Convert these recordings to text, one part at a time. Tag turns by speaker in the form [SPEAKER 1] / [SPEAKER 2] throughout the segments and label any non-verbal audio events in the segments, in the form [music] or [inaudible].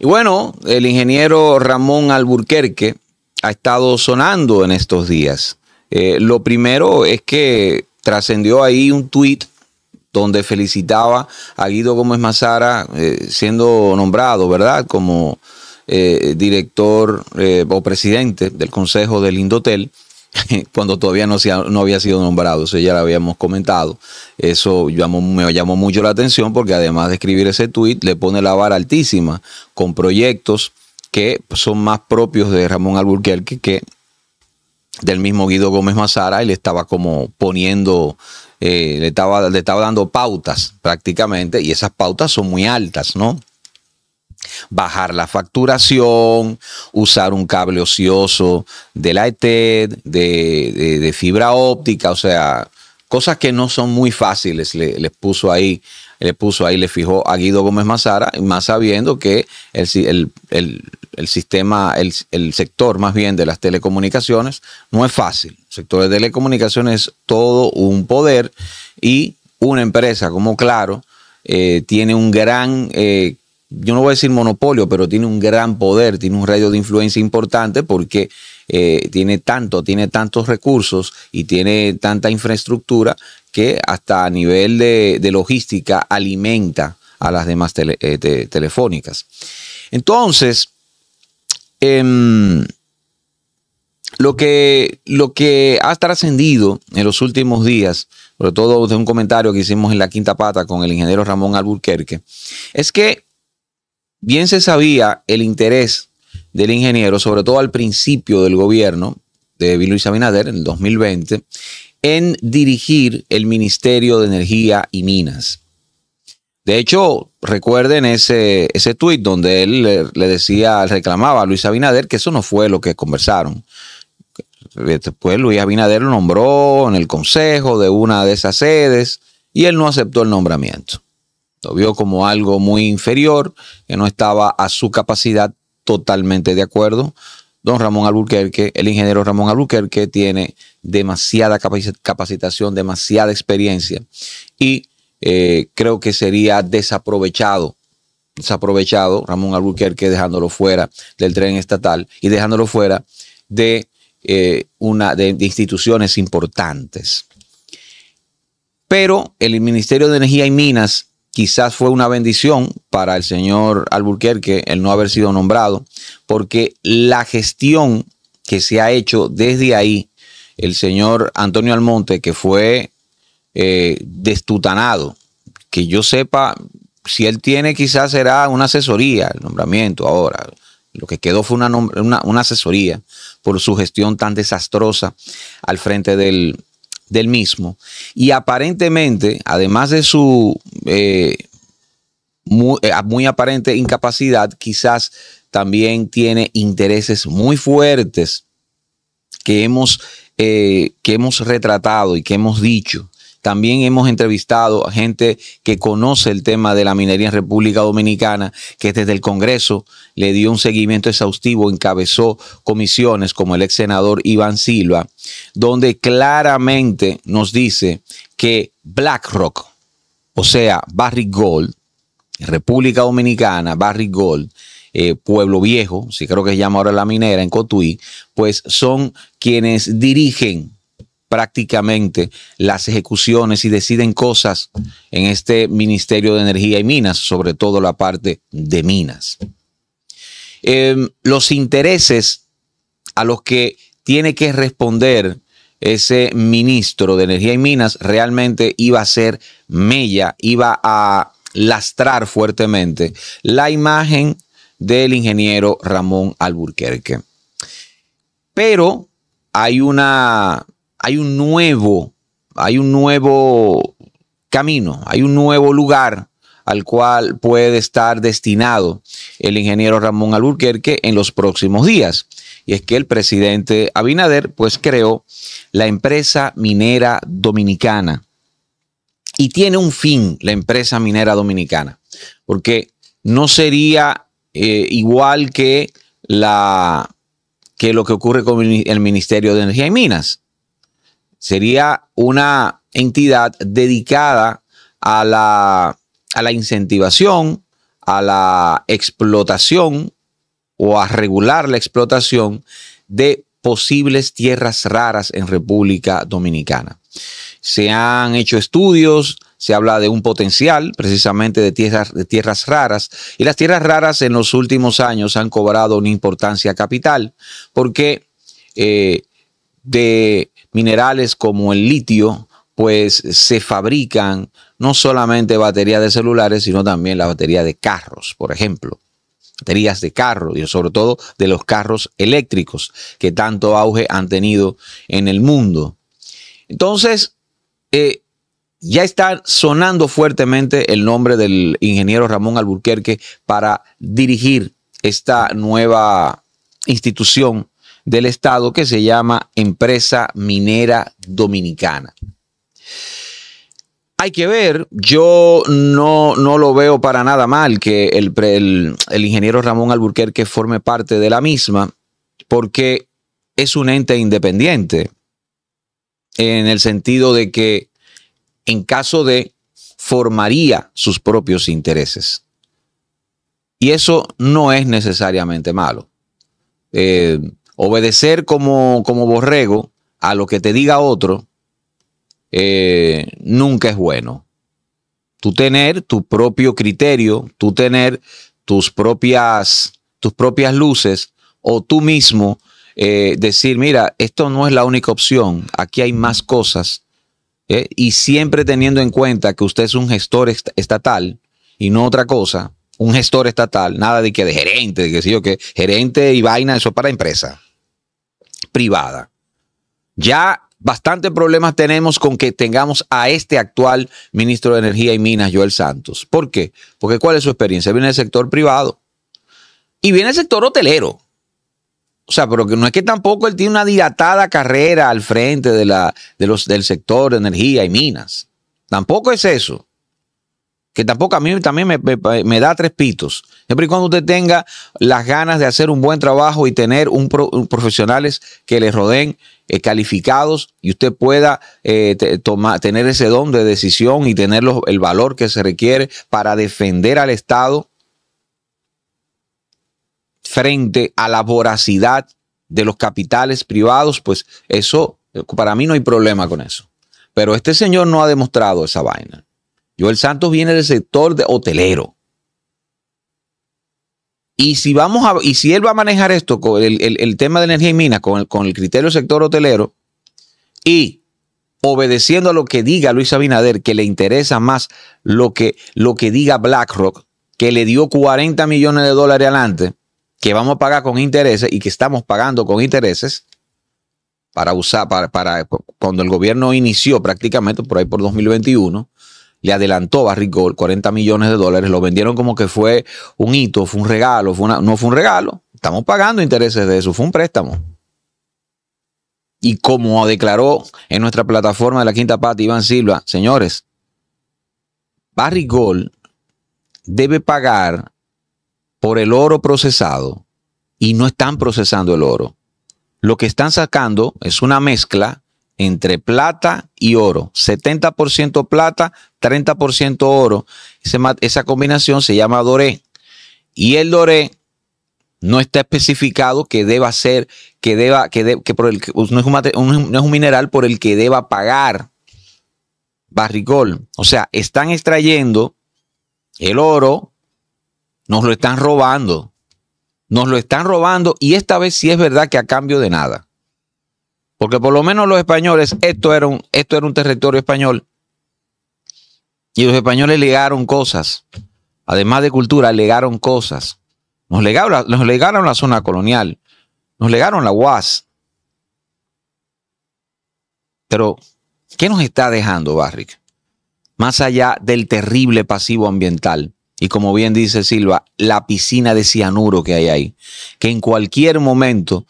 [SPEAKER 1] Y bueno, el ingeniero Ramón Alburquerque ha estado sonando en estos días. Eh, lo primero es que trascendió ahí un tuit donde felicitaba a Guido Gómez Mazara eh, siendo nombrado, ¿verdad? Como eh, director o presidente del Consejo del Indotel. [laughs] cuando todavía no, no había sido nombrado, eso ya lo habíamos comentado. Eso llamó, me llamó mucho la atención porque además de escribir ese tuit, le pone la vara altísima con proyectos que son más propios de Ramón Alburquerque que del mismo Guido Gómez Mazara y le estaba como poniendo, eh, le, estaba, le estaba dando pautas prácticamente y esas pautas son muy altas, ¿no? bajar la facturación, usar un cable ocioso de la ETED, de, fibra óptica, o sea, cosas que no son muy fáciles, le, les puso ahí, le puso ahí, le fijó a Guido Gómez Mazara, más sabiendo que el, sistema, el, sector más bien de las telecomunicaciones no es fácil. El sector de telecomunicaciones es todo un poder y una empresa como Claro, eh, tiene un gran eh, yo no voy a decir monopolio, pero tiene un gran poder, tiene un radio de influencia importante porque eh, tiene tanto, tiene tantos recursos y tiene tanta infraestructura que hasta a nivel de, logística alimenta a las demás eh, telefónicas. Entonces, em, lo, que, lo que ha trascendido en los últimos días, sobre todo de un comentario que hicimos en la quinta pata con el ingeniero Ramón Alburquerque, es que Bien se sabía el interés del ingeniero, sobre todo al principio del gobierno de Luis Abinader en el 2020, en dirigir el Ministerio de Energía y Minas. De hecho, recuerden ese, ese tuit donde él le, le, decía, reclamaba a Luis Abinader que eso no fue lo que conversaron. Después Luis Abinader lo nombró en el consejo de una de esas sedes y él no aceptó el nombramiento. Lo vio como algo muy inferior, que no estaba a su capacidad totalmente de acuerdo. Don Ramón Albuquerque, el ingeniero Ramón Albuquerque, tiene demasiada capacitación, demasiada experiencia y eh, creo que sería desaprovechado, desaprovechado Ramón Albuquerque dejándolo fuera del tren estatal y dejándolo fuera de, eh, una, de instituciones importantes. Pero el Ministerio de Energía y Minas quizás fue una bendición para el señor Alburquerque el no haber sido nombrado, porque la gestión que se ha hecho desde ahí, el señor Antonio Almonte, que fue eh, destutanado, que yo sepa, si él tiene quizás será una asesoría, el nombramiento ahora. Lo que quedó fue una, una asesoría por su gestión tan desastrosa al frente del, del mismo. Y aparentemente, además de su eh, eh, muy, aparente incapacidad, quizás también tiene intereses muy fuertes que hemos, eh, que hemos retratado y que hemos dicho. También hemos entrevistado a gente que conoce el tema de la minería en República Dominicana, que desde el Congreso le dio un seguimiento exhaustivo, encabezó comisiones como el ex senador Iván Silva, donde claramente nos dice que BlackRock, o sea, Barry Gold, República Dominicana, Barry Gold, eh, Pueblo Viejo, si creo que se llama ahora la minera en Cotuí, pues son quienes dirigen prácticamente las ejecuciones y deciden cosas en este Ministerio de Energía y Minas, sobre todo la parte de minas. Em, los intereses a los que tiene que responder ese ministro de Energía y Minas realmente iba a ser mella, iba a lastrar fuertemente la imagen del ingeniero Ramón Alburquerque. Pero hay una hay un nuevo, hay un nuevo camino, hay un nuevo lugar al cual puede estar destinado el ingeniero Ramón Alburquerque en los próximos días. Y es que el presidente Abinader pues creó la empresa minera dominicana. Y tiene un fin la empresa minera dominicana, porque no sería eh, igual que, la, que lo que ocurre con el Ministerio de Energía y Minas sería una entidad dedicada a la, a la incentivación, a la explotación o a regular la explotación de posibles tierras raras en República Dominicana. Se han hecho estudios, se habla de un potencial precisamente de tierras, de tierras raras y las tierras raras en los últimos años han cobrado una importancia capital porque eh, de minerales como el litio, pues se fabrican no solamente baterías de celulares, sino también la batería de carros, por ejemplo. Baterías de carros y sobre todo de los carros eléctricos que tanto auge han tenido en el mundo. Entonces, eh, ya está sonando fuertemente el nombre del ingeniero Ramón Alburquerque para dirigir esta nueva institución del Estado que se llama Empresa Minera Dominicana. Hay que ver, yo no, lo veo para nada mal que el, ingeniero Ramón Alburquerque forme parte de la misma, porque es un ente independiente, en el sentido de que en caso de formaría sus propios intereses. Y eso no es necesariamente malo. Eh, obedecer como, borrego a lo que te diga otro, eh, nunca es bueno. Tú tener tu propio criterio, tú tener tus propias, tus propias luces o tú mismo eh, decir, mira, esto no es la única opción, aquí hay más cosas. Eh, y siempre teniendo en cuenta que usted es un gestor estatal y no otra cosa, un gestor estatal, nada de que de gerente, de que sí o que gerente y vaina, eso es para empresa privada. Ya bastantes problemas tenemos con que tengamos a este actual ministro de Energía y Minas, Joel Santos. ¿Por qué? Porque ¿cuál es su experiencia? Viene del sector privado y viene del sector hotelero. O sea, pero que no es que tampoco él tiene una dilatada carrera al frente de la, de los, del sector de energía y minas. Tampoco es eso que tampoco a mí también me, da tres pitos. Siempre y cuando usted tenga las ganas de hacer un buen trabajo y tener un, profesionales que le rodeen eh, calificados y usted pueda eh, tener ese don de decisión y tener el valor que se requiere para defender al Estado frente a la voracidad de los capitales privados, pues eso, para mí no hay problema con eso. Pero este señor no ha demostrado esa vaina. Joel Santos viene del sector de hotelero. Y si vamos a, y si él va a manejar esto con el, tema de energía y minas con el, criterio del sector hotelero y obedeciendo a lo que diga Luis Abinader, que le interesa más lo que, lo que diga BlackRock, que le dio 40 millones de dólares adelante, que vamos a pagar con intereses y que estamos pagando con intereses para usar, para, para cuando el gobierno inició prácticamente por ahí por 2021, le adelantó Barrick Gold 40 millones de dólares, lo vendieron como que fue un hito, fue un regalo, no fue un regalo, estamos pagando intereses de eso, fue un préstamo. Y como declaró en nuestra plataforma de la quinta pata Iván Silva, señores, Barrick Gold debe pagar por el oro procesado y no están procesando el oro. Lo que están sacando es una mezcla entre plata y oro. 70% plata, 30% oro. esa combinación se llama doré. Y el doré no está especificado que deba ser, que deba, que, por no, es un, no es un mineral por el que deba pagar barricol. O sea, están extrayendo el oro, nos lo están robando. Nos lo están robando y esta vez sí es verdad que a cambio de nada. Porque por lo menos los españoles, esto era un, esto era un territorio español. Y los españoles legaron cosas. Además de cultura, legaron cosas. Nos legaron, nos legaron la zona colonial. Nos legaron la UAS. Pero, ¿qué nos está dejando, Barrick? Más allá del terrible pasivo ambiental. Y como bien dice Silva, la piscina de cianuro que hay ahí. Que en cualquier momento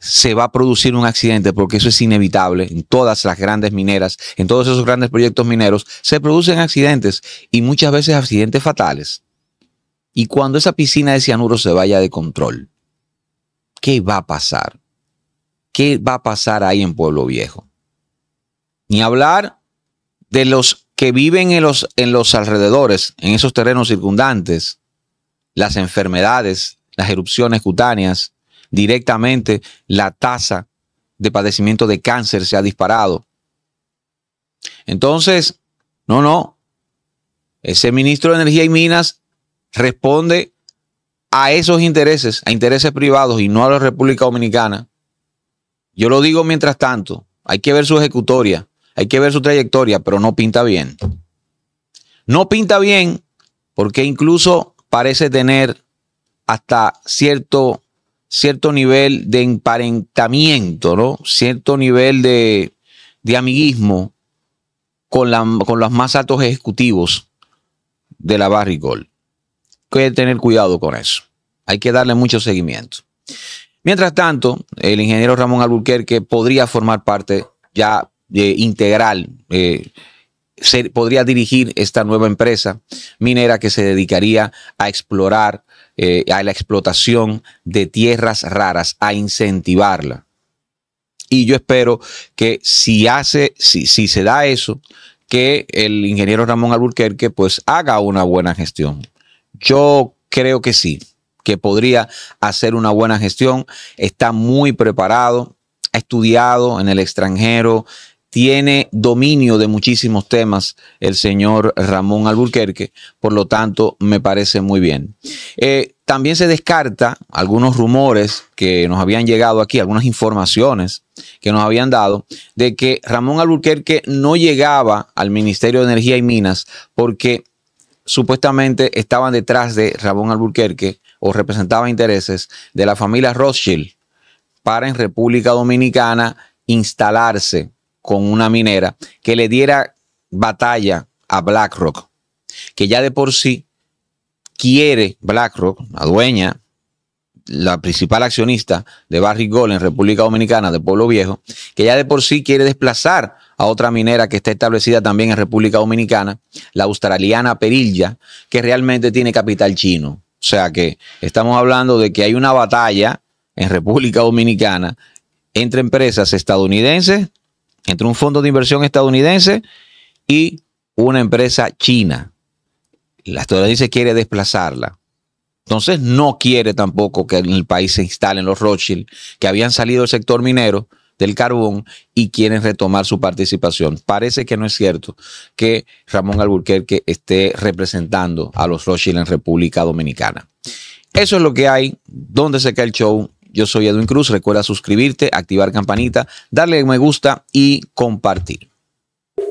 [SPEAKER 1] se va a producir un accidente, porque eso es inevitable en todas las grandes mineras, en todos esos grandes proyectos mineros, se producen accidentes y muchas veces accidentes fatales. Y cuando esa piscina de cianuro se vaya de control, ¿qué va a pasar? ¿Qué va a pasar ahí en Pueblo Viejo? Ni hablar de los que viven en los, en los alrededores, en esos terrenos circundantes, las enfermedades, las erupciones cutáneas, directamente la tasa de padecimiento de cáncer se ha disparado. Entonces, no, no. Ese ministro de Energía y Minas responde a esos intereses, a intereses privados y no a la República Dominicana. Yo lo digo mientras tanto, hay que ver su ejecutoria, hay que ver su trayectoria, pero no pinta bien. No pinta bien porque incluso parece tener hasta cierto cierto nivel de emparentamiento, ¿no? Cierto nivel de, amiguismo con, con los más altos ejecutivos de la Barrigol. Hay que tener cuidado con eso. Hay que darle mucho seguimiento. Mientras tanto, el ingeniero Ramón Albuquerque podría formar parte ya de eh, integral eh, podría dirigir esta nueva empresa minera que se dedicaría a explorar, eh, a la explotación de tierras raras, a incentivarla. Y yo espero que si hace, si, si se da eso, que el ingeniero Ramón Alburquerque pues haga una buena gestión. Yo creo que sí, que podría hacer una buena gestión. Está muy preparado, ha estudiado en el extranjero, tiene dominio de muchísimos temas el señor Ramón Alburquerque, por lo tanto me parece muy bien. Eh, también se descarta algunos rumores que nos habían llegado aquí, algunas informaciones que nos habían dado de que Ramón Alburquerque no llegaba al Ministerio de Energía y Minas porque supuestamente estaban detrás de Ramón Alburquerque o representaba intereses de la familia Rothschild para en República Dominicana instalarse con una minera que le diera batalla a BlackRock, que ya de por sí quiere BlackRock, la dueña, la principal accionista de Barry Gold en República Dominicana, de Pueblo Viejo, que ya de por sí quiere desplazar a otra minera que está establecida también en República Dominicana, la australiana Perilla, que realmente tiene capital chino. O sea que estamos hablando de que hay una batalla en República Dominicana entre empresas estadounidenses entre un fondo de inversión estadounidense y una empresa china. La estadounidense quiere desplazarla. Entonces no quiere tampoco que en el país se instalen los Rothschild, que habían salido del sector minero del carbón y quieren retomar su participación. Parece que no es cierto que Ramón Alburquerque esté representando a los Rothschild en República Dominicana. Eso es lo que hay, donde se cae el show yo soy Edwin Cruz. Recuerda suscribirte, activar campanita, darle me gusta
[SPEAKER 2] y compartir.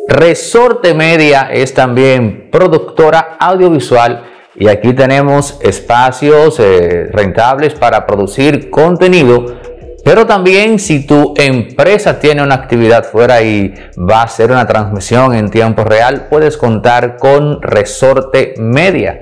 [SPEAKER 2] Resorte Media es también productora audiovisual y aquí tenemos espacios eh, rentables para producir contenido. Pero también si tu empresa tiene una actividad fuera y va a hacer una transmisión en tiempo real, puedes contar con Resorte Media.